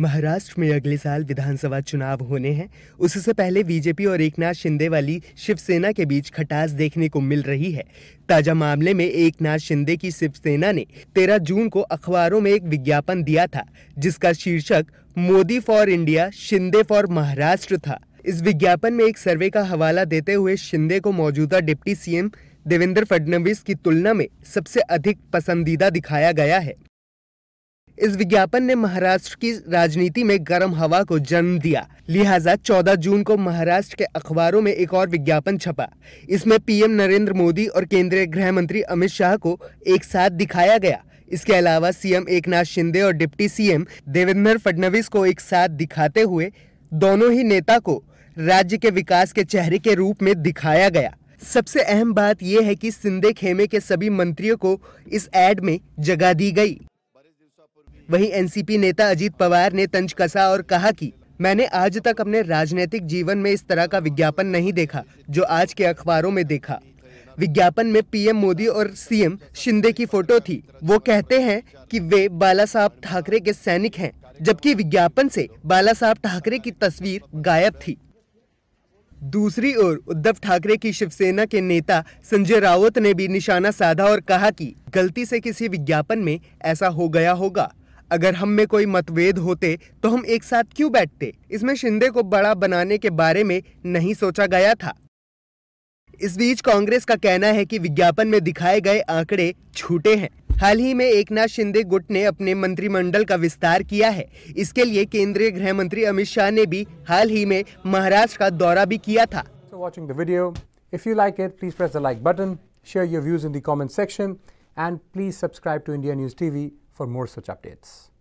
महाराष्ट्र में अगले साल विधानसभा चुनाव होने हैं उससे पहले बीजेपी और एकनाथ शिंदे वाली शिवसेना के बीच खटास देखने को मिल रही है ताजा मामले में एकनाथ शिंदे की शिवसेना ने तेरह जून को अखबारों में एक विज्ञापन दिया था जिसका शीर्षक Modi for India Shinde for Maharashtra था इस विज्ञापन में एक सर्वे का हवाला देते हुए शिंदे को मौजूदा डिप्टी सीएम देवेंद्र फडणवीस की तुलना में सबसे अधिक पसंदीदा दिखाया गया है इस विज्ञापन ने महाराष्ट्र की राजनीति में गर्म हवा को जन्म दिया लिहाजा 14 जून को महाराष्ट्र के अखबारों में एक और विज्ञापन छपा इसमें पीएम नरेंद्र मोदी और केंद्रीय गृह मंत्री अमित शाह को एक साथ दिखाया गया इसके अलावा सीएम एकनाथ शिंदे और डिप्टी सीएम देवेंद्र फडणवीस को एक साथ दिखाते हुए दोनों ही नेता को राज्य के विकास के चेहरे के रूप में दिखाया गया सबसे अहम बात यह है कि सिंधे खेमे के सभी मंत्रियों को इस एड में जगह दी गई वहीं एनसीपी नेता अजीत पवार ने तंज कसा और कहा कि मैंने आज तक अपने राजनीतिक जीवन में इस तरह का विज्ञापन नहीं देखा जो आज के अखबारों में देखा विज्ञापन में पीएम मोदी और सीएम शिंदे की फोटो थी वो कहते हैं कि वे बाला साहब ठाकरे के सैनिक हैं जबकि विज्ञापन से बाला साहब ठाकरे की तस्वीर गायब थी दूसरी ओर उद्धव ठाकरे की शिवसेना के नेता संजय रावत ने भी निशाना साधा और कहा कि गलती से किसी विज्ञापन में ऐसा हो गया होगा अगर हम में कोई मतभेद होते तो हम एक साथ क्यों बैठते इसमें शिंदे को बड़ा बनाने के बारे में नहीं सोचा गया था इस बीच कांग्रेस का कहना है कि विज्ञापन में दिखाए गए आंकड़े छूटे हैं हाल ही में एक नाथ शिंदे गुट ने अपने मंत्रिमंडल का विस्तार किया है इसके लिए केंद्रीय गृह मंत्री अमित शाह ने भी हाल ही में महाराष्ट्र का दौरा भी किया था so share your views in the comment section and please subscribe to India News TV for more such updates.